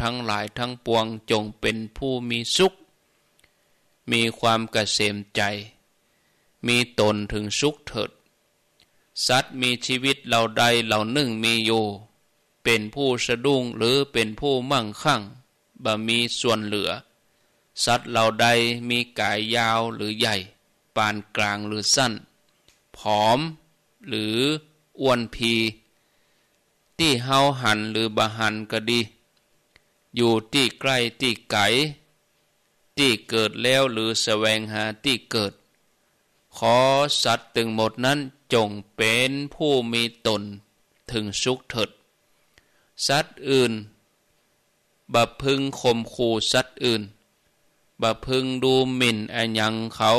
ทั้งหลายทั้งปวงจงเป็นผู้มีสุข มีความกเกษมใจ มีตนถึงสุขเถิด สัตว์มีชีวิตเหล่าใดเหล่าหนึ่งมีอยู่เป็นผู้สะดุ้งหรือเป็นผู้มั่งคั่งบ่มีส่วนเหลือ สัตว์เหล่าใดมีกายยาวหรือใหญ่ ปานกลางหรือสั้น ผอม หรืออ้วนพีที่เฮาหันหรือบะหันก็ดีอยู่ที่ใกล้ที่ไกลที่เกิดแล้วหรือแสวงหาที่เกิด ขอสัตว์ตึงหมดนั้นจงเป็นผู้มีตนถึงสุขเถิด สัตว์อื่นบัพึงข่มขู่สัตว์อื่นบัพึงดูหมิ่นอัยังเขา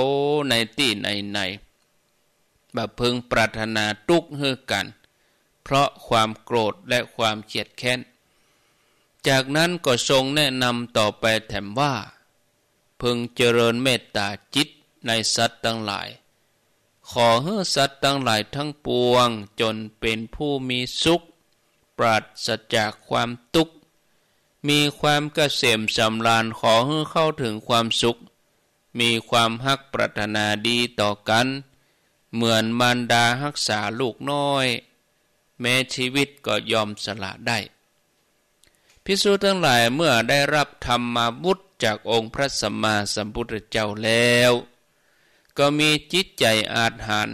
ในตีในในบัพึงปรารถนาทุกข์เฮือกัน เพราะความโกรธและความเขียดแค้นจากนั้นก็ทรงแนะนำต่อไปแถมว่า พึงเจริญเมตตาจิตในสัตว์ตั้งหลาย ขอให้สัตว์ตั้งหลายทั้งปวงจนเป็นผู้มีสุข ปราศจากความทุกข์มีความเกษมสำราญขอให้เข้าถึงความสุข มีความฮักปรารถนาดีต่อกัน เหมือนมารดาฮักษาลูกน้อย แม้ชีวิตก็ยอมสละได้พิสูจทั้งหลายเมื่อได้รับธรรมาบุตรจากองค์พระสัมมาสัมพุทธเจ้าแล้ว ก็มีจิตใจอาหาร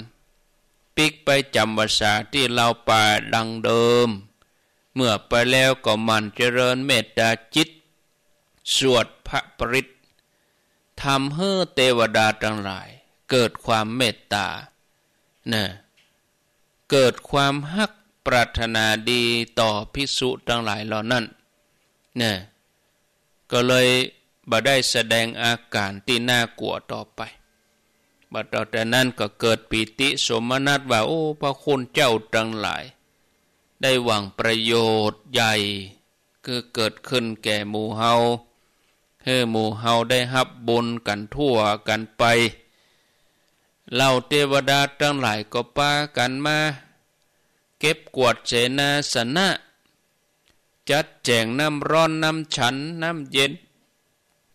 ปิกไปจำภาษาที่เราป่าดังเดิม เมื่อไปแล้วก็มันเจริญเมตตาจิต สวดพระปริตทำให้เทวดาทั้งหลาย เกิดความเมตตานะเกิดความฮักปรารถนาดีต่อพิสุทั้งหลายเหล่านั้นนะก็เลยบ่ได้แสดงอาการที่น่ากลัวต่อไปบัดต่อแต่นั้นก็เกิดปีติสมนัตว่า โอ้พระคุณเจ้าจังหลาย ได้หวังประโยชน์ใหญ่ คือเกิดขึ้นแก่หมู่เฮาเฮหมู่เฮาได้หับบุญกันทั่วกันไป เหล่าเทวดาทั้งหลายก็ปากันมา เก็บกวาดเสนาสนะจัดแจงน้ำร้อนน้ำฉัน น้ำเย็น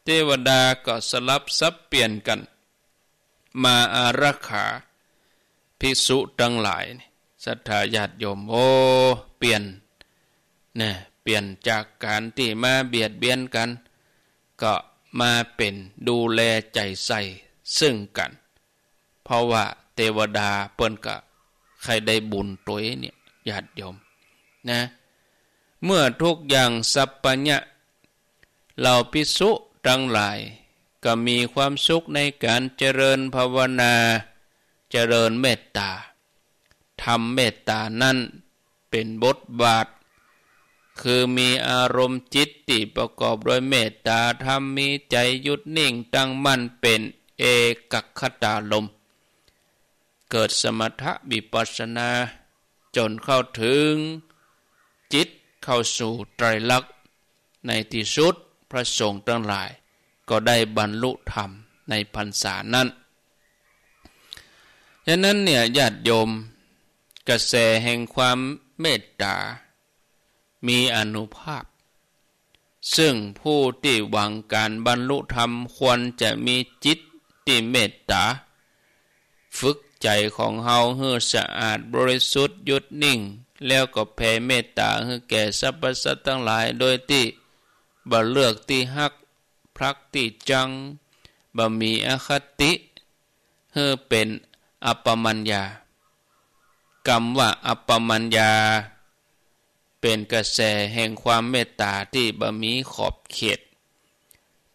เทวดาก็สลับซับเปลี่ยนกัน มาอารักขาภิกษุทั้งหลายศรัทธาญาติโยม โอ้ เปลี่ยนเนี่ยเปลี่ยนจากการที่มาเบียดเบียนกัน ก็มาเป็นดูแลใจใส่ซึ่งกัน เพราะว่าเทวดาเปิ้นก็ ใครได้บุญตัวเนี่ยญาติโยมนะเมื่อทุกอย่างสัพปัญญะเหล่าพิสุทั้งหลายก็มีความสุขในการเจริญภาวนา เจริญเมตตาทำเมตตานั้นเป็นบทบาท คือมีอารมณ์จิตติประกอบด้วยเมตตาทำมีใจหยุดนิ่งตั้งมั่นเป็นเอกคตาลม เกิดสมถะบิปัสนา จนเข้าถึงจิตเข้าสู่ไตรลักษณ์ในที่สุดพระสงฆ์ทั้งหลาย ก็ได้บรรลุธรรมในพรรษานั้นฉะนั้นเนี่ยญาติโยมกระแสแห่งความเมตตา มีอนุภาพ ซึ่งผู้ที่หวังการบรรลุธรรมควรจะมีจิตที่เมตตา ฝึกใจของเฮาเฮือสะอาดบริสุทธิ์ยุดนิ่งแล้วก็แผ่เมตตาให้แก่สรรพสัตว์ทั้งหลายโดยที่บ่เลือกที่ฮักพรักที่จังบ่มีอคติเหอเป็นอัปมัญญากรรมว่าอัปมัญญา เป็นกระแสแห่งความเมตตาที่บ่มีขอบเขต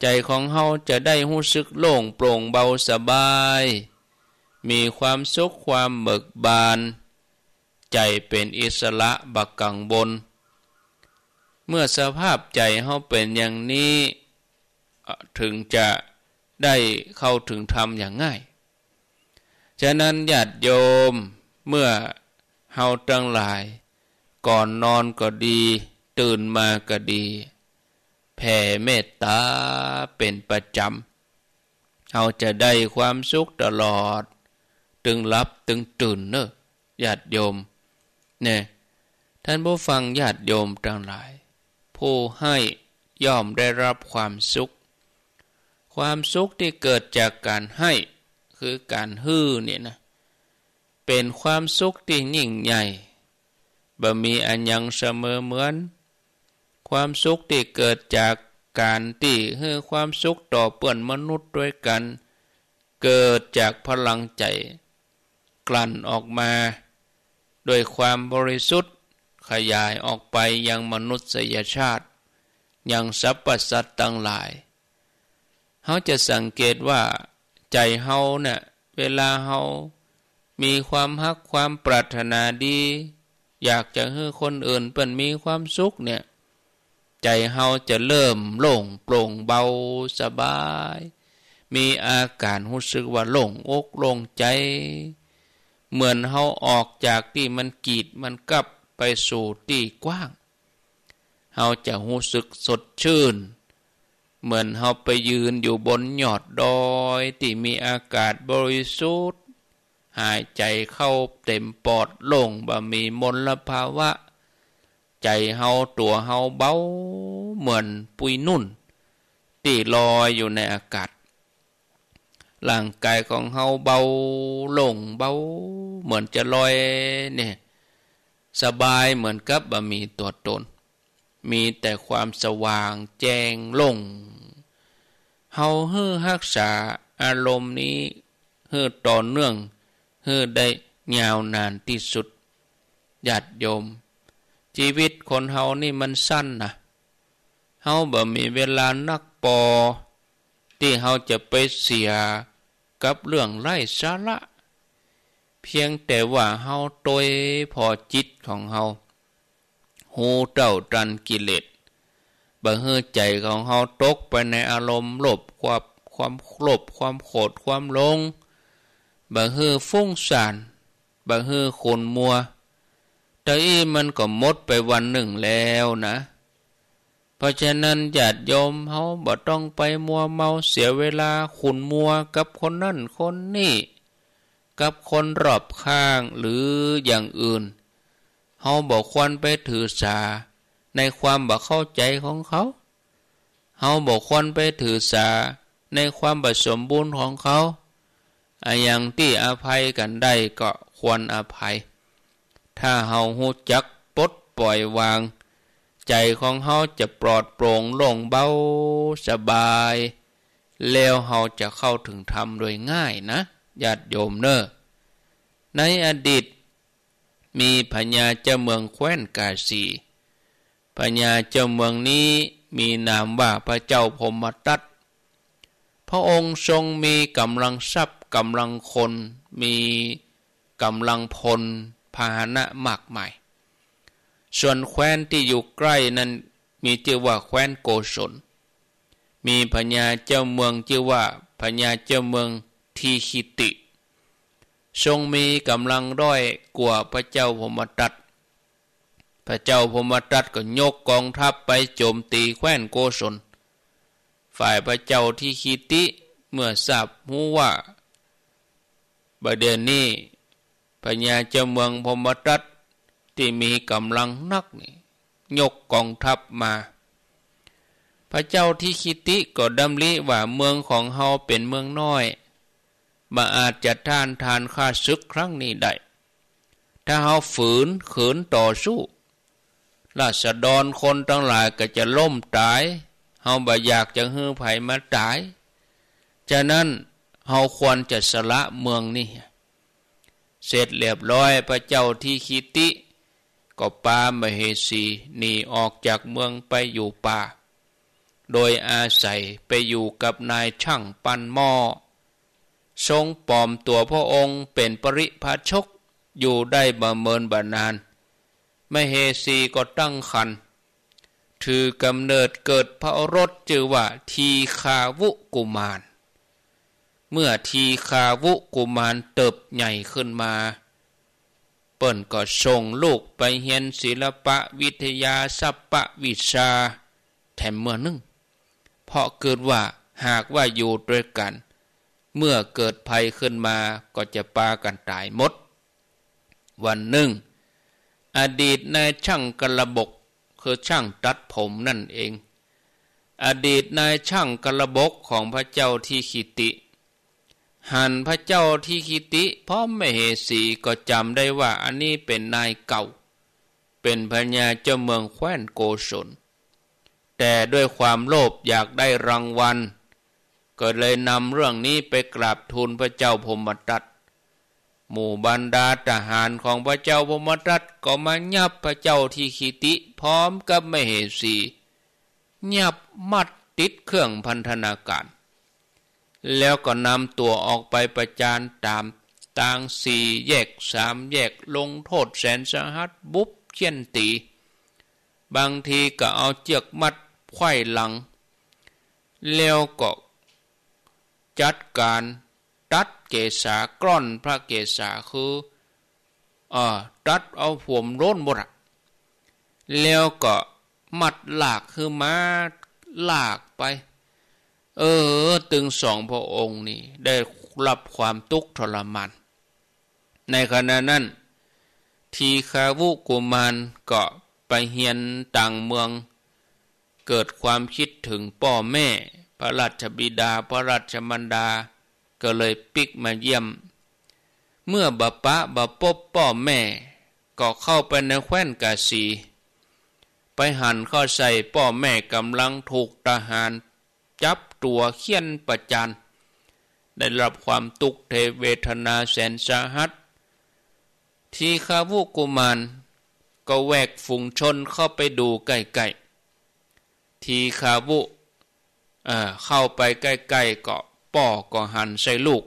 ใจของเฮาจะได้หู้สึกโล่งโปร่งเบาสบาย มีความสุขความเบิกบานใจเป็นอิสระบักกังบน เมื่อสภาพใจเขาเป็นอย่างนี้ ถึงจะได้เข้าถึงธรรมอย่างง่าย ฉะนั้นญาติโยมเมื่อเฮาตั้งหลาย ก่อนนอนก็ดีตื่นมาก็ดีแผ่เมตตาเป็นประจำเราจะได้ความสุขตลอดตึงรับตึงตื่นเนอะญาติโยมเนี่ยท่านผู้ฟังญาติโยมทั้งหลาย ผู้ให้ย่อมได้รับความสุข ความสุขที่เกิดจากการให้คือการฮื้อเนี่ยนะเป็นความสุขที่ยิ่งใหญ่บ่มีอันยังเสมอเหมือน ความสุขที่เกิดจากการที่ให้ความสุขต่อเปื่อนมนุษย์ด้วยกัน เกิดจากพลังใจกลั่นออกมาด้วยความบริสุทธิ์ขยายออกไปยังมนุษยชาติ ยังสรรพสัตว์ต่างหลาย เขาจะสังเกตว่า ใจเฮาเนะ่ยเวลาเฮามีความฮักความปรารถนาดี อยากจะให้คนอื่นเป็นมีความสุขเนี่ย ใจเฮาจะเริ่มโล่งโปร่งเบาสบาย มีอาการรู้สึกว่าโล่งอกโล่งใจเหมือนเฮาออกจากที่มันกีดมันกลับไปสู่ที่กว้างเฮาจะหูสึกสดชื่น เหมือนเฮาไปยืนอยู่บนยอดดอยที่มีอากาศบริสุทธิ์ หายใจเข้าเต็มปอดลงบ่มีมลภาวะ ใจเฮาตัวเฮาเบาเหมือนปุยนุ่นที่ลอยอยู่ในอากาศร่างกายของเฮาเบาลงเบา เหมือนจะลอยเนี่ย สบายเหมือนกับบะมีตัวตน มีแต่ความสว่างแจ้งลงเฮาเฮือฮักษาอารมณ์นี้เฮือต่อเนื่องเฮือได้ยาวนานที่สุดหยาดโยม ชีวิตคนเฮานี่มันสั้นนะเฮาบะมีเวลานักปอที่เขาจะไปเสียกับเรื่องไร้สาระเพียงแต่ว่าเขาตัวพอจิตของเขาหูเต่าตันกิเลสบังเฮใจของเขาตกไปในอารมณ์หลบความความหลบความโกรธความลงบังเฮฟุ้งซ่านบังเฮขนมัวแต่อีมันก็หมดไปวันหนึ่งแล้วนะเพราะฉะนั้นญาติโยมเขาบ่ต้องไปมัวเมาเสียเวลาขุนมัวกับคนนั่นคนนี่ กับคนรอบข้างหรืออย่างอื่น เขาบอกควร ไปถือสาในความบ่เข้าใจของเขาเขาบอกควรไปถือสาในความบ่สมบูรณ์ของเขาอย่างที่อภัยกันได้ก็ควรอภัย ถ้าเฮาหูจักปลดปล่อยวางใจของเฮาจะปลอดโปร่งโล่งเบาสบาย แล้วเฮาจะเข้าถึงธรรมโดยง่ายนะญาติโยมเนอ้อในอดีต มีพญาเจ้าเมืองแคว้นกาสีพญาเจ้าเมืองนี้มีนามว่าพระเจ้าพมตัตพระองค์ทรงมีกำลังทรัพย์กำลังคนมีกำลังพลพาหนะมากมายส่วนแคว้นที่อยู่ใกล้นั้นมีชื่อว่าแคว้นโกศลมีพญาเจ้าเมืองชื่อว่า พญาเจ้าเมืองทีคิติ ทรงมีกำลังด้อยกว่าพระเจ้าพมตัดพระเจ้าพมตัดก็ยกกองทัพไปโจมตีแคว้นโกศลฝ่ายพระเจ้าที่คิติเมื่อทราบหูว่าประเด็นนี้พญาเจ้าเมืองพมตัดที่มีกำลังนักนี่ยกกองทัพมา พระเจ้าที่คิติก็ดำริว่าเมืองของเฮาเป็นเมืองน้อยมาอาจจะท่านทานค่าศึกครั้งนี้ได้ ถ้าเฮาฝืนขืนต่อสู้ ราษฎรคนทั้งหลายก็จะล่มตายเฮาบ่อยากจะฮือไผมาตายฉะนั้นเฮาควรจะสละเมืองนี่ เสร็จเรียบร้อยพระเจ้าที่คิติก็ปามเหสีหนีออกจากเมืองไปอยู่ป่า โดยอาศัยไปอยู่กับนายช่างปั้นหม้อ ทรงปลอมตัวพระองค์เป็นปริพาชกอยู่ได้บะเมินบานานมเหสีก็ตั้งคัน ถือกำเนิดเกิดพระรถจือว่าทีคาวุกุมาร เมื่อทีคาวุกุมารเติบใหญ่ขึ้นมาเปิ่นก็ส่งลูกไปเรียนศิลปะวิทยาสัพวิชา แถมเมื่อนึ่งเพราะเกิดว่าหากว่าอยู่ด้วยกัน เมื่อเกิดภัยขึ้นมาก็จะปากันตายหมด วันหนึ่ง อดีตนายช่างกระบก คือช่างตัดผมนั่นเอง อดีตนายช่างกระบก ของพระเจ้าที่ขิติหันพระเจ้าที่คิติพร้อมมเหสีก็จำได้ว่าอันนี้เป็นนายเก่า เป็นพญาเจ้าเมืองแคว้นโกศลแต่ด้วยความโลภอยากได้รางวัลก็เลยนำเรื่องนี้ไปกราบทูลพระเจ้าพมตัดหมู่บรรดาทหารของพระเจ้าพมตัดก็มายับพระเจ้าที่คิติพร้อมกับมเหสียับมัดติดเครื่องพันธนาการแล้วก็นำตัวออกไปประจานตามต่างสี่แยกสามแยกลงโทษแสนสหัสบุบเขียนตี บางทีก็เอาเจือกมัดไขว้หลัง แล้วก็จัดการตัดเกศากร่อนพระเกศาคือเอ่อ ตัดเอาผมร่นหมดแล้วก็ มัดหลากคือมาลากไปเออ ตึงสองพระองค์นี่ ได้รับความทุกข์ทรมานในขณะนั้น ทีคาวุกุมารก็ไปเฮียนต่างเมือง เกิดความคิดถึงพ่อแม่ พระราชบิดาพระราชมารดา ก็เลยปิกมาเยี่ยม เมื่อบะปะบะปบพ่อแม่ ก็เข้าไปในแคว้นกาสี ไปหันเข้าใส่พ่อแม่กำลังถูกทหารจับตัวเขียนประจานได้รับความตุกเทเวทนาแสนสาหัสที่ข้าวุกุมาร ก็แวกฝูงชนเข้าไปดูใกล้ๆทีคาวุเข้าไปใกล้ๆก็ป่อก็หันใส่ลูก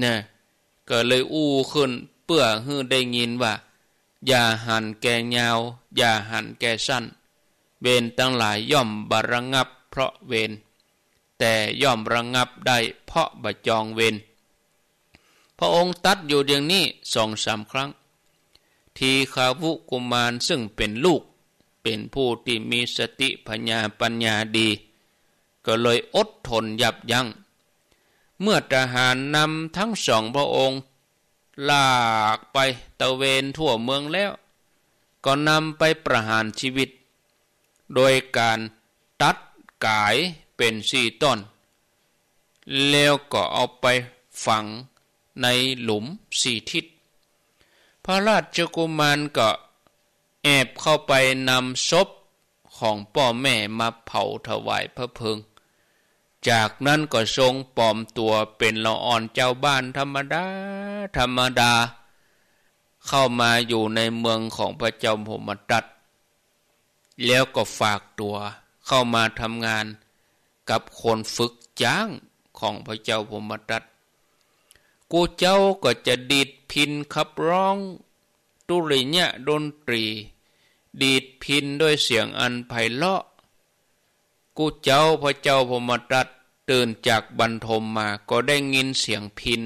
เนี่ยก็เลยอู้ขึ้นเปื่อฮือได้ยินว่า อย่าหันแกยาว อย่าหันแกสั้นเวรตั้งหลายย่อมบาระงับเพราะเวรแต่ย่อมระงงับได้เพราะบจองเวน พระองค์ตัดอยู่เดียงนี้สองสามครั้ง ทีคาวุกุมารซึ่งเป็นลูก เป็นผู้ที่มีสติปัญญาปัญญาดี ก็เลยอดทนยับยัง้ง เมื่อทหารนำทั้งสองพระองค์ ลากไปตะเวนทั่วเมืองแล้ว ก็นำไปประหารชีวิต โดยการตัดกายเป็นสี่ต้นแล้วก็เอาไปฝังในหลุมสี่ทิศพระราชกุมารก็ แอบเข้าไปนำศพของพ่อแม่มา เผาถวายพระเพิงจากนั้นก็ทรงปลอมตัวเป็นละอ่อนเจ้าบ้านธรรมดาธรรมดา เข้ามาอยู่ในเมืองของพระเจ้าพมตัด แล้วก็ฝากตัวเข้ามาทำงานกับคนฝึกจ้างของพระเจ้าพมรัตกูเจ้าก็จะดีดพินขับร้อง ตุริยะดนตรี ดีดพินด้วยเสียงอันไพเราะ กูเจ้าพระเจ้าพมรัตตื่นจากบรรทมมาก็ได้ยินเสียงพิน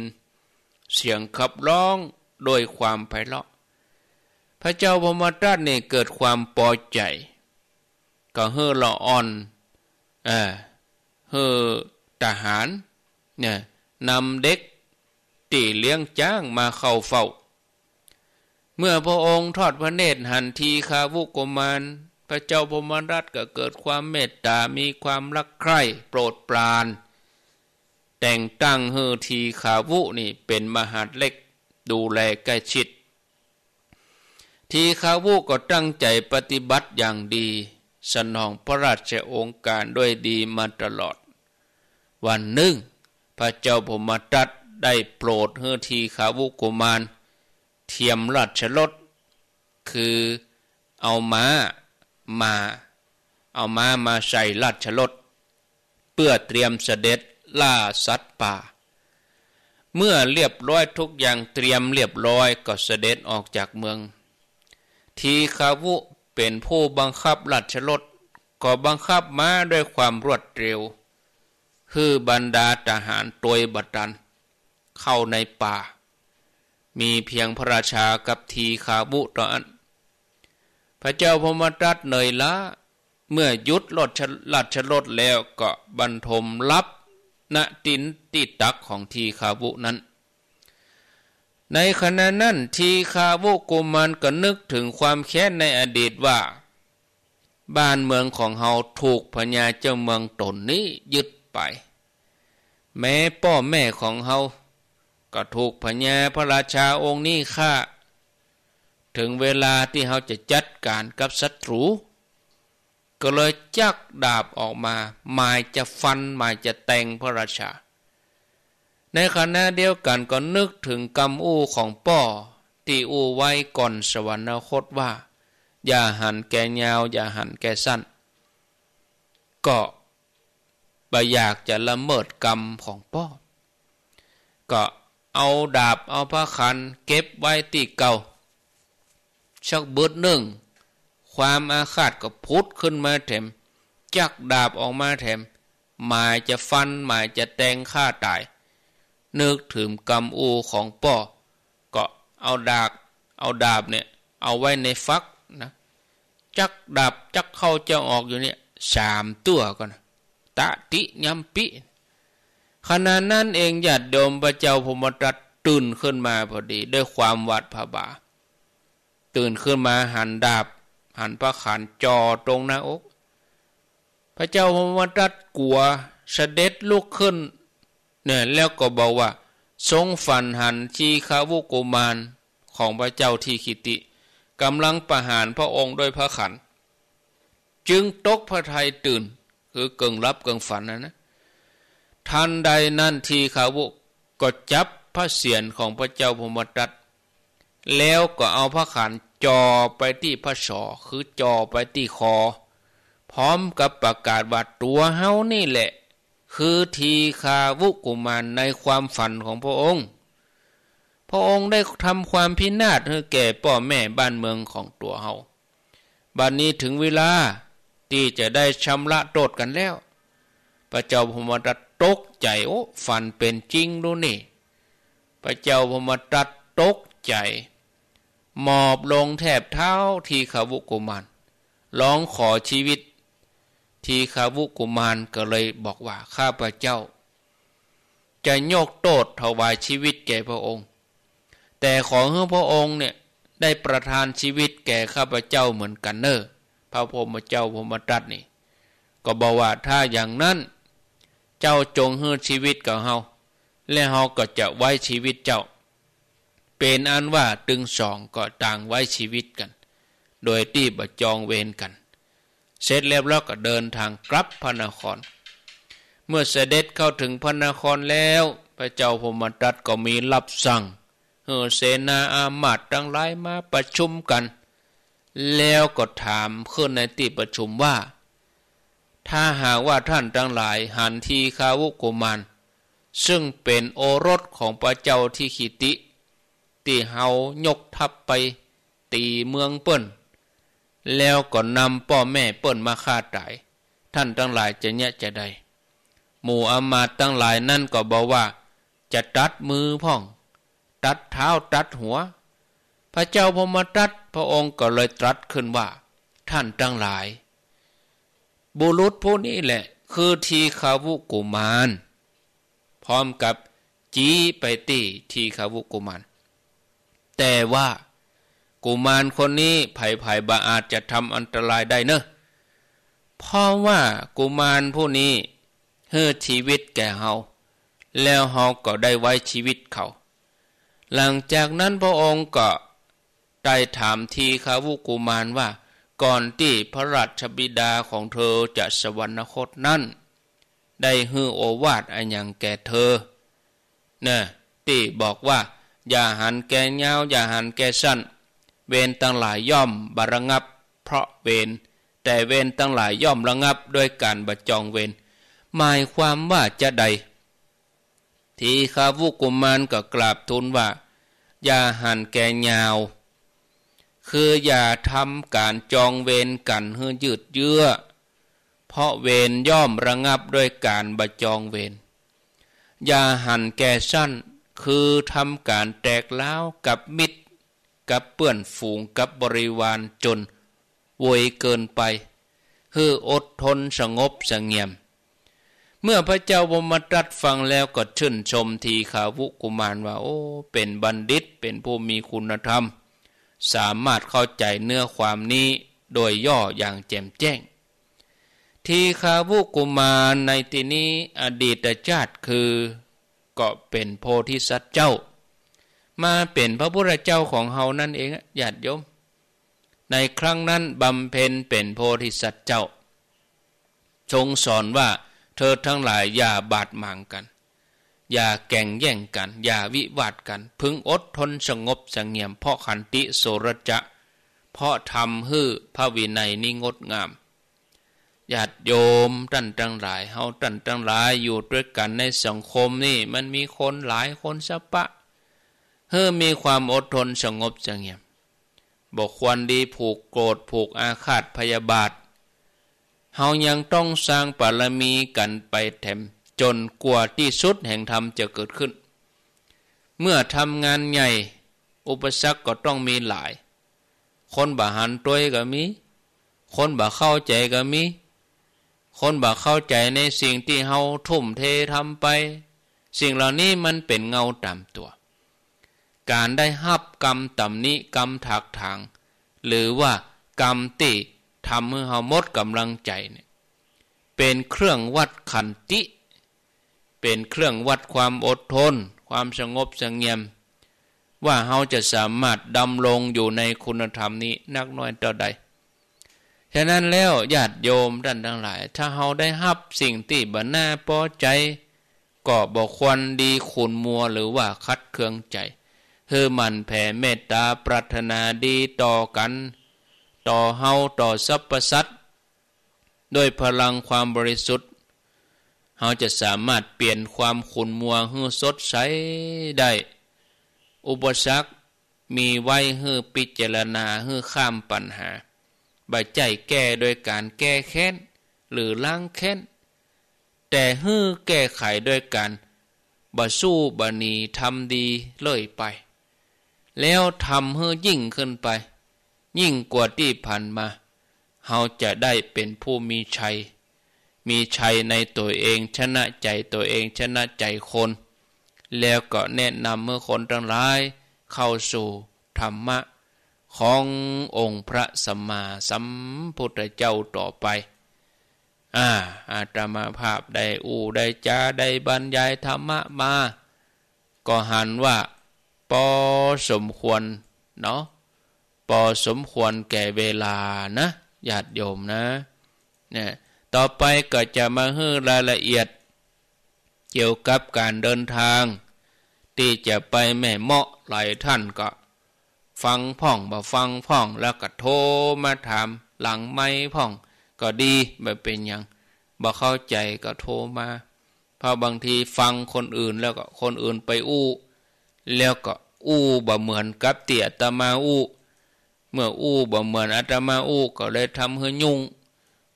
เสียงขับร้องโดยความไพเราะพระเจ้าพมรัตเนี่ยเกิดความพอใจ ก็เฮ่อละอ่อนอ่าเฮอทหารเนี่ยนำเด็กตีเลี้ยงจ้างมาเข้าเฝ้าเมื่อพระองค์ทอดพระเนตรหันทีคาวุกมานพระเจ้าพมรัตก็เกิดความเมตตา มีความรักใคร่โปรดปราน แต่งตั้งเฮอทีขาวุนี่เป็นมหาดเล็กดูแลใกล้ชิด ทีขาวุก็ตั้งใจปฏิบัติอย่างดีสนองพระราชองค์การด้วยดีมาตลอด วันหนึ่ง พระเจ้าพมตัดได้โปรดเฮทีขาวุกุมาร เทียมราชรถคือ เอาม้า มา เอาม้ามาใส่ราชรถเพื่อเตรียมเสด็จล่าสัตว์ป่า เมื่อเรียบร้อยทุกอย่างเตรียมเรียบร้อยก็เสด็จออกจากเมือง ทีขาวุเป็นผู้บังคับราชรถก็บังคับม้าด้วยความรวดเร็ว คือบรรดาทหารตวยบัตันเข้าในป่า มีเพียงพระราชากับทีขาบุตอนพระเจ้าพมรัตเนยละ เมื่อยุดรถลัดชรถแล้วก็บรรทมรับณตินติตักของทีขาบุนั้นในขณะนั้นทีคาโวกุมันก็นึกถึงความแค้นในอดีตว่า บ้านเมืองของเฮาถูกพญาเจ้าเมืองตนนี้ยึดไป แม้พ่อแม่ของเฮาก็ถูกพญาพระราชาองค์นี้ฆ่า ถึงเวลาที่เฮาจะจัดการกับศัตรูก็เลยจักดาบออกมาหมายจะฟันหมายจะแต่งพระราชาในขณะเดียวกันก็นึกถึงกรรมอู้ของป่อตีอู้ไว้ก่อนสวรรคตว่า อย่าหันแกยาวอย่าหันแกสั้น ก็บอยากจะละเมิดกรรมของป่อก็เอาดาบเอาผ้าคัน เก็บไว้ตีเก่าชักบืดหนึ่ง ความอาฆาตก็พุทธขึ้นมาแถมจักดาบออกมาแถม หมายจะฟันหมายจะแตงฆ่าตายนึกถึงกำอูของป่อก็เอาดาบเอาดาบเนี่ยเอาไว้ในฟักนะจักดาบจักเข้าจะออกอยู่เนี่ยสามตัวก่อนตะติยัมปิขณะนั้นเองญาติโดมพระเจ้าพมตรัตตื่นขึ้นมาพอดี ด้วยความหวาดผบา ตื่นขึ้นมาหันดาบ หันพระขันจอตรงหน้าอกพระเจ้าพมตรัตกลัวเสด็จลุกขึ้นเนี่ยแล้วก็บอกว่าทรงฝันหันชีคาวุกุมารของพระเจ้าทีคิติกำลังประหารพระองค์ด้วยพระขัน จึงตกพระไทยตื่นคือเกิงรับเกิงฝันนะนะทันใดนั่นทีขาวุก็จับพระเศียรของพระเจ้าพมตัดแล้วก็เอาพระขันจ่อไปที่พระศอคือจ่อไปที่คอ พร้อมกับประกาศว่าตัวเฮานี่แหละคือทีคาวุกุมารในความฝันของพระองค์ พระองค์ได้ทำความพินาศให้แก่พ่อแม่บ้านเมืองของตัวเฮาบัดนนี้ถึงเวลาที่จะได้ชำระโทษกันแล้ว พระเจ้าพมรัตตกใจโอ้ฝันเป็นจริงดูนี่ พระเจ้าพมรัตตกใจ หมอบลงแทบเท้าทีคาวุกุมารร้องขอชีวิตทีขาวุกุมารก็เลยบอกว่าข้าพระเจ้า จะโยกโตดถวายชีวิตแก่พระองค์ แต่ขอให้พระองค์เนี่ยได้ประทานชีวิตแก่ข้าพระเจ้าเหมือนกันเนอพระพรมเจ้าพรมตรัตนี่ ก็บอกว่าถ้าอย่างนั้นเจ้าจงให้ชีวิตกับเฮาและเฮาก็จะไว้ชีวิตเจ้า เป็นอันว่าตึงสองก็ต่างไว้ชีวิตกัน โดยที่ประจองเวรกันเสร็จเรียบร้อยก็เดินทางกลับพระนคร เมื่อ เสด็จเข้าถึงพระนครแล้ว พระเจ้าพมตัดก็มีรับสั่ง เฮเสนาอามาตย์ทั้งหลายมาประชุมกัน แล้วก็ถามขึ้นในที่ประชุมว่า ถ้าหากว่าท่านทั้งหลายหันทีคาวุกุมันซึ่งเป็นโอรสของพระเจ้าที่ขิติที่เฮายกทัพไปตีเมืองเปิ้นแล้วก็นำพ่อแม่เปิ้นมาฆ่าตาย ท่านทั้งหลายจะเนี่ยจะใดหมู่อมาตทั้งหลายนั่นก็บอกว่า จะตัดมือพ่อง ตัดเท้าตัดหัว พระเจ้าพมตัดพระองค์ก็เลยตรัสขึ้นว่า ท่านทั้งหลาย บุรุษผู้นี้แหละ คือทีคาวุกุมาร พร้อมกับ จีไปตีทีคาวุกุมาร แต่ว่ากุมารคนนี้ไผ่ไผ่บาอาจจะทำอันตรายได้เนอะเพราะว่ากุมารผู้นี้เฮือชีวิตแก่เฮาแล้วเฮาก็ได้ไว้ชีวิตเขา หลังจากนั้นพระองค์ก็ได้ถามทีคาวุกุมารว่า ก่อนที่พระราชบิดาของเธอจะสวรรคตนั้นได้ฮือโอวาทอันยังแก่เธอเนะ่ะตีบอกว่า อย่าหันแกยาวอย่าหันแกสั้นเวรตั้งหลายย่อมบาระงับเพราะเวรแต่เวรตั้งหลายย่อมระงับด้วยการบัจจองเวรหมายความว่าจะใด ทีคาวุกุมารก็กราบทูลว่าอย่าหันแก่ยาว คืออย่าทำการจองเวรกันเฮือยืดเยื้อ เพราะเวรย่อมระงับด้วยการบัจจองเวรอย่าหันแก่สั้นคือทำการแตกเล้ากับมิตรกับเปื้อนฝูงกับบริวารจนโวยเกินไปคืออดทนสงบสงเงียม เมื่อพระเจ้าบมตรัสฟังแล้วก็ชื่นชมทีขาวุกุมารว่าโอ้เป็นบัณฑิตเป็นผู้มีคุณธรรม สามารถเข้าใจเนื้อความนี้โดยย่ออย่างแจ่มแจ้ง ทีขาวุกุมารในที่นี้อดีตชาติคือก็เป็นโพธิสัตว์เจ้ามาเป็นพระพุทธเจ้าของเฮานั่นเอง ญาติโยม ในครั้งนั้นบำเพ็ญเป็นโพธิสัตว์เจ้าทรงสอนว่าเธอทั้งหลายอย่าบาดหมางกัน อย่าแก่งแย่งกัน อย่าวิวาทกัน พึงอดทนสงบสงเงียมเพราะขันติโสรจะ เพราะทำฮื้อพระวินัยนิงดงาม ญาติโยมท่านทั้งหลายเฮาท่านทั้งหลายอยู่ด้วยกันในสังคมนี่มันมีคนหลายคนสะปะเพื่อมีความอดทนสงบเงียบบอกควรดีผูกโกรธผูกอาฆาตพยาบาท เฮายังต้องสร้างปารมีกันไปแถมจนกว่าที่สุดแห่งธรรมจะเกิดขึ้น เมื่อทำงานใหญ่ อุปสรรคก็ต้องมีหลาย คนบ่หันตัวก็มี คนบ่เข้าใจก็มี คนบ่เข้าใจในสิ่งที่เฮาทุ่มเททำไป สิ่งเหล่านี้มันเป็นเงาตามตัวการได้หับกรรมตำนิกรรมถักทาง หรือว่ากรรมตีทำให้เฮาหมดกำลังใจเนี่ยเป็นเครื่องวัดขันติ เป็นเครื่องวัดความอดทน ความสงบสงเงียม ว่าเฮาจะสามารถดำรงอยู่ในคุณธรรมนี้นักน้อยเท่าใดฉะนั้นแล้วญาติโยมท่านทั้งหลาย ถ้าเฮาได้หับสิ่งที่บันหน้าพอใจ ก็บอกควร ดีขุนมัวหรือว่าคัดเครื่องใจเธอมันแผ่เมตตาปรารถนาดีต่อกัน ต่อเฮา ต่อสรรพสัตว์ ด้วยพลังความบริสุทธิ์ เฮาจะสามารถเปลี่ยนความขุ่นมัวให้สดใสได้ อุปสรรคมีไว้ให้ปิจารณาให้ข้ามปัญหาบาใจแก้โดยการแก้แค้น หรือล้างแค้น แต่ให้แก้ไขด้วยการบ่สู้บ่หนีทำดีเลยไปแล้วทำให้ยิ่งขึ้นไป ยิ่งกว่าที่ผ่านมาเราจะได้เป็นผู้มีชัย มีชัยในตัวเองชนะใจตัวเองชนะใจคน แล้วก็แนะนำเมื่อคนทั้งหลาย เข้าสู่ ธรรมะ ขององค์พระสัมมาสัมพุทธเจ้าต่อไป อ่า อาตมาภาพได้อูได้จาได้บรรยายธรรมะมา ก็หันว่าพอสมควรเนาะพอสมควรแก่เวลานะญาติโยมนะ เนี่ย ต่อไปก็จะมาให้รายละเอียด เกี่ยวกับการเดินทาง ที่จะไปแม่เมาะหลายท่านก็ฟังพ่องบ่ฟังพ่องแล้วก็โทรมาถามหลังไม่พ่อง ก็ดีม่เป็นอย่างบ่เข้าใจก็โทรมาเพราะบางทีฟังคนอื่นแล้วก็คนอื่นไปอู้แล้วก็อู้บ่เหมือนกับเตี่ยตมาอู้ เมื่ออู้บ่เหมือนอาตมาอู้ก็เลยทำให้ยุ่ง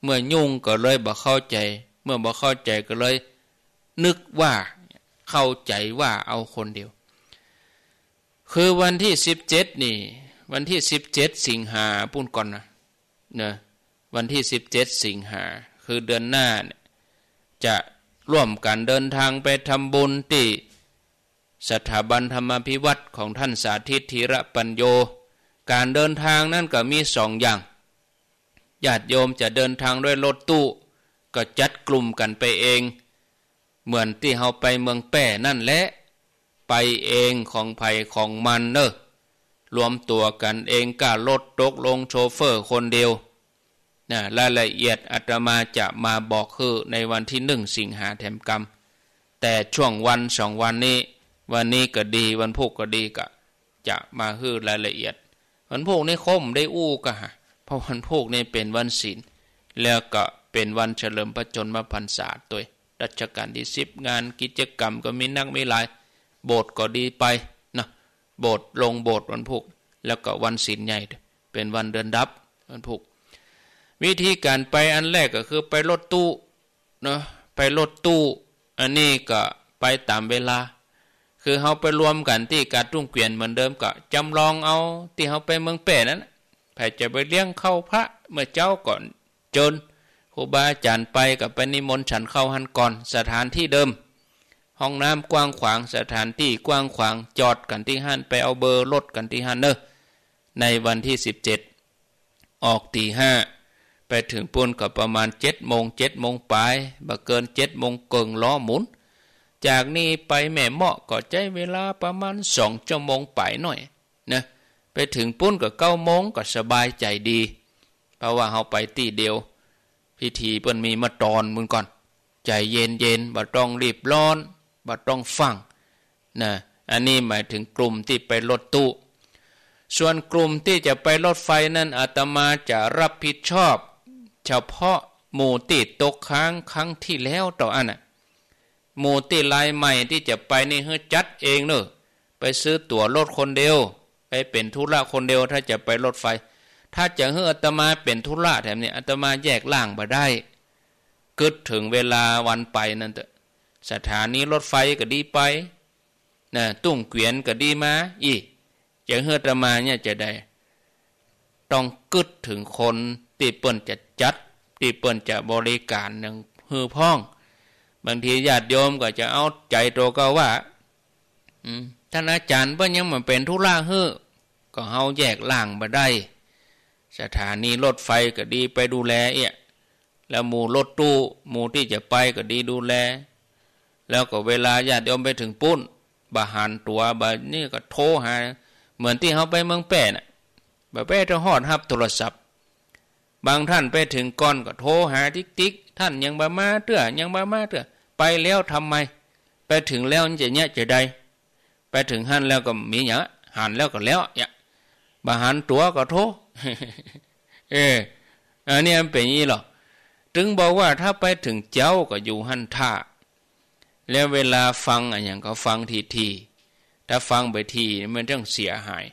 เมื่อยุ่งก็เลยบ่เข้าใจ เมื่อบ่เข้าใจก็เลย นึกว่าเข้าใจว่าเอาคนเดียว คือวันที่สิบเจ็ดนี่ วันที่สิบเจ็ดสิงหาปุ่นก่อนนะเนะวันที่สิบเจ็ดสิงหาคือเดือนหน้าเนี่ยจะร่วมกันเดินทางไปทำบุญที่สถาบันธรรมพิวัตรของท่านสาธิตธีระปัญโย การเดินทางนั่นก็มีสองอย่าง ญาติโยมจะเดินทางด้วยรถตู้ ก็จัดกลุ่มกันไปเอง เหมือนที่เราไปเมืองแป้นั่นแหละ ไปเองของภัยของมันเนอรวมตัวกันเองก็รถตกลงโชเฟอร์คนเดียวนะรายละเอียดอาตมาจะมาบอกคือในวันที่หนึ่งสิงหาแถมกรรมแต่ช่วงวันสองวันนี้วันนี้ก็ดีวันพุกก็ดีก็จะมาฮือรายละเอียด วันพุกนี่คมได้อู้กะเพราะวันพุกนี่เป็นวันศีลแล้วก็เป็นวันเฉลิมพระชนมพรรษาตัวรัชกาลที่สิบงานกิจกรรมก็มีนักไม่หลาย โบสถ์ก็ดีไปนะโบสถ์ลงโบสถ์วันพุกแล้วก็วันศีลใหญ่ เป็นวันเดือนดับวันพุกวิธีการไปอันแรกก็คือไปรถตู้เนาะไปรถตู้ อันนี้ก็ไปตามเวลาคือเขาไปรวมกันที่กาดตุ่งเกวียนเหมือนเดิมก็จำลองเอาที่เขาไปเมืองเป้นั้นแผ่จะไปเลี้ยงเข้าพระเมื่อเจ้าก่อนจนครูบาอาจารย์ไปกับไปนิมนต์ฉันเข้าหันก่อน สถานที่เดิม ห้องน้ำกว้างขวางสถานที่กว้างขวางจอดกันที่หันไปเอาเบอร์รถกันที่หันเนอในวันที่ 17 ออกตีห้าไปถึงปุ่นกับประมาณ7โมงเจ็ดโมงปลายบ่เกิน7โมงเกิงล้อหมุนจากนี้ไปแม่เหมาะก็ใจเวลาประมาณสองชั่วโมงไปหน่อยนะไปถึงปุ้นก็เก้าโมงก็สบายใจดี เพราะว่าเขาไปตีเดียว พิธีเปิ้นมีมาตอนมึงก่อน ใจเย็นเย็นบ่ต้องรีบร้อนบ่ต้องฟังนะอันนี้หมายถึงกลุ่มที่ไปรถตู้ส่วนกลุ่มที่จะไปรถไฟนั้นอาตมาจะรับผิดชอบ เฉพาะหมู่ติดตกค้างครั้งที่แล้วต่ออันน่ะหมู่ที่ลายใหม่ที่จะไปนี่เฮ้จัดเองเนอะไปซื้อตั๋วรถคนเดียวไปเป็นธุระคนเดียวถ้าจะไปรถไฟ ถ้าจะเฮ้อาตมาเป็นธุระแถมนี่อาตมาแยกล่างมาได้ กึดถึงเวลาวันไปนั่นเถอะสถานีรถไฟก็ดีไปนะตุ้งเกวียนก็ดีมาอีจะเฮือตมาเนี่ยจะได้ต้องกึดถึงคนตีเปิ้นจะจัดตีเปิ้นจะบริการหนึ่งเฮือพ้องบางทีญาติโยมก็จะเอาใจตัวก็ว่าท่านอาจารย์เพิ่งยังเหมือนเป็นทุล่าเฮ้อก็เฮาแยกล่างมาได้ สถานีรถไฟก็ดีไปดูแลเอะแล้วหมู่รถตู้หมู่ที่จะไปก็ดีดูแล แล้วก็เวลาญาติโยมไปถึงปุ้นบาหานตัวบาเนี่ก็โทรหา เหมือนที่เขาไปเมืองแป้น่ะบาแป้จะหอดหับโทรศัพท์ บางท่านไปถึงก่อน ก็โทรหาติ๊กติ๊กท่านยังบามาเตือยังบามาเตือยไปแล้วทำไม ไปถึงแล้วจะเนี้ยจะได้ ไปถึงหันแล้วก็มีเนี้ยหันแล้วก็แล้วเนี่ยบาหันตัวก็โทเอออันนี้มันเป็นอย่างนี้หรอถึงบอกว่าถ้าไปถึงเจ้าก็อยู่หันท่า แล้วเวลาฟังอย่างก็ฟังทีทีถ้าฟังไปทีมันต้องเสียหาย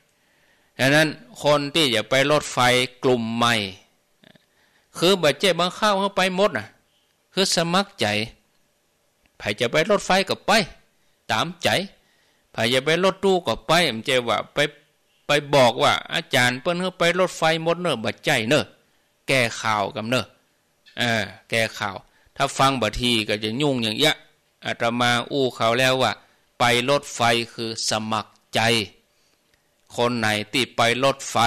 ดังนั้นคนที่จะไปรถไฟกลุ่มใหม่คือบัจเจ็บบางข้าวเข้าไปหมดน่ะ คือสมัครใจผจะไปรถไฟก็ไป ตามใจไผจะไปรถตู้ก็ไปมันจะว่าไปไปบอกว่าอาจารย์เพิ่นเขไปรถไฟหมดเนอะบัดใจเนอะแก้ข่าวกันเนอะเออแก้ข่าว ถ้าฟังบัดทีก็จะยุ่งอย่างเงี้ยอาตมาอู้เขาแล้วว่า ไปรถไฟคือสมัครใจ คนไหนที่ไปรถไฟ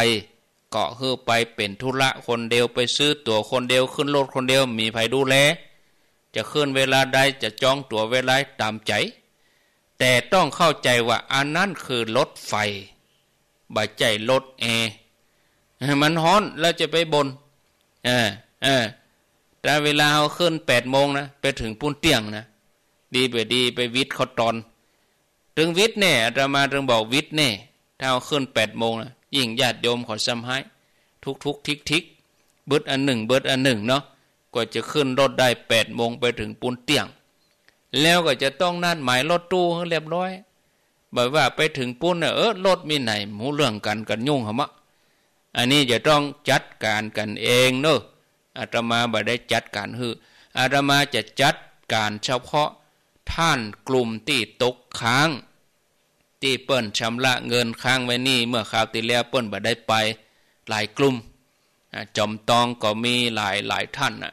ก็คือไปเป็นธุระคนเดียวไปซื้อตั๋วคนเดียวขึ้นรถคนเดียวมีใครดูแลจะเคลื่อนเวลาใดจะจองตั๋วเวลาตามใจ แต่ต้องเข้าใจว่าอันนั้นคือรถไฟบาใจรถแอร์มันฮ้อนแล้วจะไปบนเออเออแต่เวลาเขาขึ้นแปดโมงนะไปถึงปุ้นเตียงนะดีไปดีไปวิทย์เขาตอน ถึงวิทย์เนี่ยอามาถึงบอกวิทย์เนี่ยถ้าเอาขึ้นแปดโมงนะยิ่งญาติโยมขอสัำให้ ทุกทุกทิกทิกเบิดอันหนึ่ง เบิดอันหนึ่งเนาะกว่าจะขึ้นรถได้แปดโมงไปถึงปูนเตียงแล้วก็จะต้องนัดหมายรถตู้เรียบร้อยบอกว่าไปถึงปุ้นเออรถมีไหนหมูเรื่องกันกันยุ่งหมะอันนี้จะต้องจัดการกันเองเนอะอาตมาบ่ได้จัดการฮืออาตมาจะจัดการเฉพาะท่านกลุ่มที่ตกค้างที่เปิ้นชำระเงินค้างไว้นี่เมื่อคราวที่แล้วเปิ้นบ่ได้ไปหลายกลุ่มจอมตองก็มีหลายหลายท่านอะ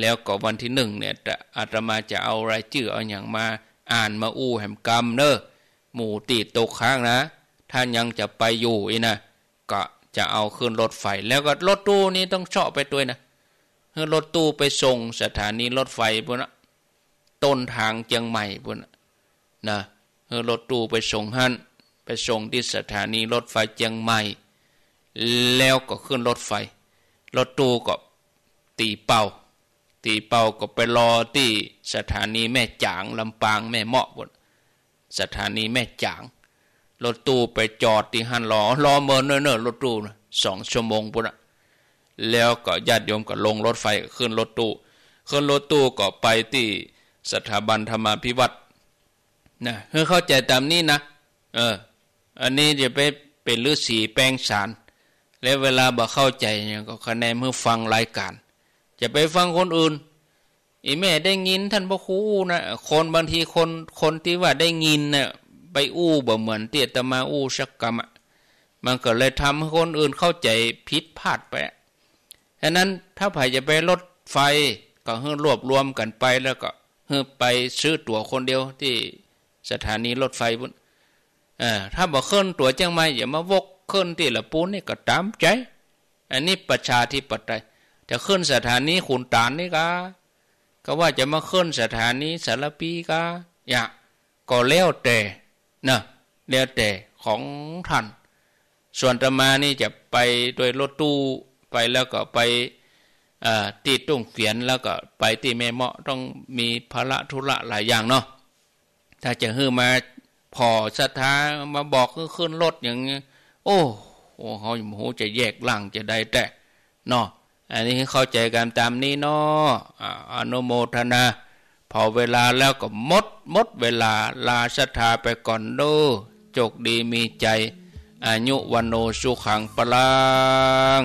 แล้วก็วันที่หนึ่งเนี่ย อาตมาจะเอารายชื่อเอาอย่างมา อ่านมาอู้แห่มกรรมเนอะหมู่ตีตกค้างนะท่านยังจะไปอยู่อีนะ ก็จะเอาขึ้นรถไฟ แล้วก็รถตู้นี้ต้องเชาะไปด้วยนะรถตู้ไปส่งสถานีรถไฟพวกนะต้นทางเชียงใหม่พวกนะนะรถตู้ไปส่งฮั่น ไปส่งที่สถานีรถไฟเชียงใหม่ แล้วก็ขึ้นรถไฟ รถตู้ก็ตีเป่าตีเป่าก็ไปรอที่สถานีแม่จางลำปางแม่เมาะบนสถานีแม่จางรถตู้ไปจอดที่หันรอรอเมินเนิ่นรถตู้สองชั่วโมงบนแล้วก็ญาติโยมก็ลงรถไฟ ขึ้นรถตู้ขึ้นรถตู้ก็ไปที่สถาบันธรรมพิวัตรนะเพื่อเข้าใจตามนี้นะ เออ อันนี้จะไปเป็นฤาษีแปลงสารและเวลาบ่เข้าใจเนี่ยก็คะแนนเมื่อฟังรายการอย่าไปฟังคนอื่น อีแม่ได้ยินท่านพรอครูนะ คนบางทีคนคนที่ว่าได้ยินเนะ่ยไปอู้บ่เหมือนเตียตมาอู้สักกรรมมันก็เลยทำให้คนอื่นเข้าใจผิดพลาดไปฉะนั้นถ้าไผ่จะไปลดไฟก็เฮือรวบรวมกันไป แล้วก็เฮือไปซื้อตั๋วคนเดียวที่สถานีรถไฟุอ่าถ้าบอกเคลื่อนตั๋วเจังไหม่ อย่ามาวกเคลื่อนที่ละปูนนี่ก็ตามใจ อันนี้ประชาธิปไตยจะขึ้นสถานีขุนตานนี่กะก็ว่าจะมาขึ้นสถานีสารพีกะอย่าก็เล้วแต่นะเล้วแต่ของท่านส่วนตมานี่จะไปโดยรถตู้ไปแล้วก็ไปตีตุ้งเขียนแล้วก็ไปตีแม่เมาะต้องมีภาระธุระหลายอย่างเนาะถ้าจะฮือมาพอสัทธามาบอกขึ้นรถอย่างโอ้โหเขาโหจะแยกล่างจะได้แต่เนาะอันนี้เข้าใจกันตามนี้เนาะอนุโมทนาพอเวลาแล้วก็มดมดเวลาลาศรัทธาไปก่อนดู จกดีมีใจ อายุวันโนสุขังปลัง